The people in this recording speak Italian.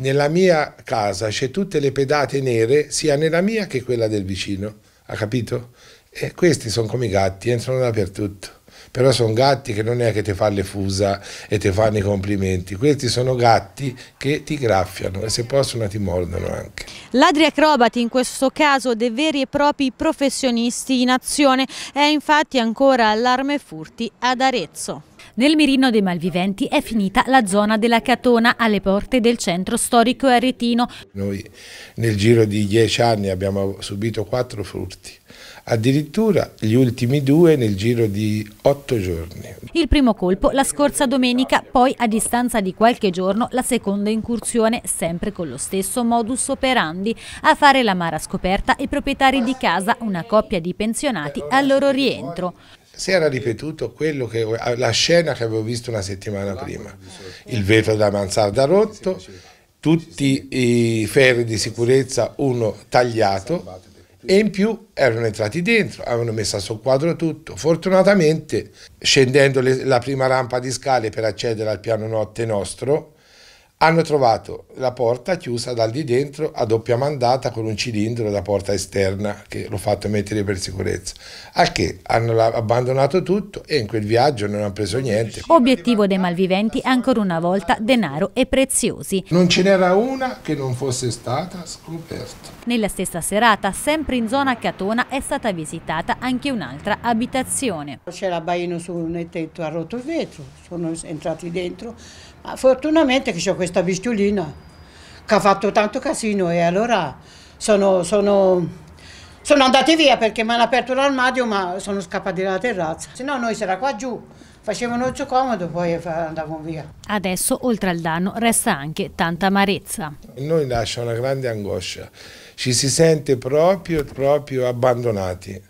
nella mia casa c'è tutte le pedate nere, sia nella mia che quella del vicino, ha capito? E questi sono come i gatti, entrano dappertutto. Però sono gatti che non è che ti fanno le fusa e ti fanno i complimenti, questi sono gatti che ti graffiano e se possono ti mordono anche. Ladri acrobati, in questo caso dei veri e propri professionisti in azione, è infatti ancora allarme furti ad Arezzo. Nel mirino dei malviventi è finita la zona della Catona alle porte del centro storico aretino. Noi nel giro di dieci anni abbiamo subito quattro furti addirittura gli ultimi due nel giro di otto giorni. Il primo colpo la scorsa domenica, poi a distanza di qualche giorno la seconda incursione, sempre con lo stesso modus operandi. A fare la mara scoperta i proprietari di casa, una coppia di pensionati al loro rientro si era ripetuto che, la scena che avevo visto una settimana prima, il vetro da mansarda rotto, tutti i ferri di sicurezza, uno tagliato e in più erano entrati dentro, avevano messo a quadro tutto. Fortunatamente, scendendo le, la prima rampa di scale per accedere al piano notte nostro, hanno trovato la porta chiusa dal di dentro a doppia mandata con un cilindro da porta esterna che l'ho fatto mettere per sicurezza. Al che hanno abbandonato tutto e in quel viaggio non hanno preso niente. Obiettivo dei malviventi ancora una volta denaro e preziosi. Non ce n'era una che non fosse stata scoperta. Nella stessa serata, sempre in zona Catona, è stata visitata anche un'altra abitazione. C'era Baino su nel tetto ha rotto il vetro, sono entrati dentro. Ma fortunatamente che c'è questo questa bistolina che ha fatto tanto casino e allora sono, sono, sono andati via perché mi hanno aperto l'armadio ma sono scappati dalla terrazza. Se no noi sarà qua giù, facevano il suo comodo poi andavamo via. Adesso oltre al danno resta anche tanta amarezza. Noi lascia una grande angoscia, ci si sente proprio, proprio abbandonati.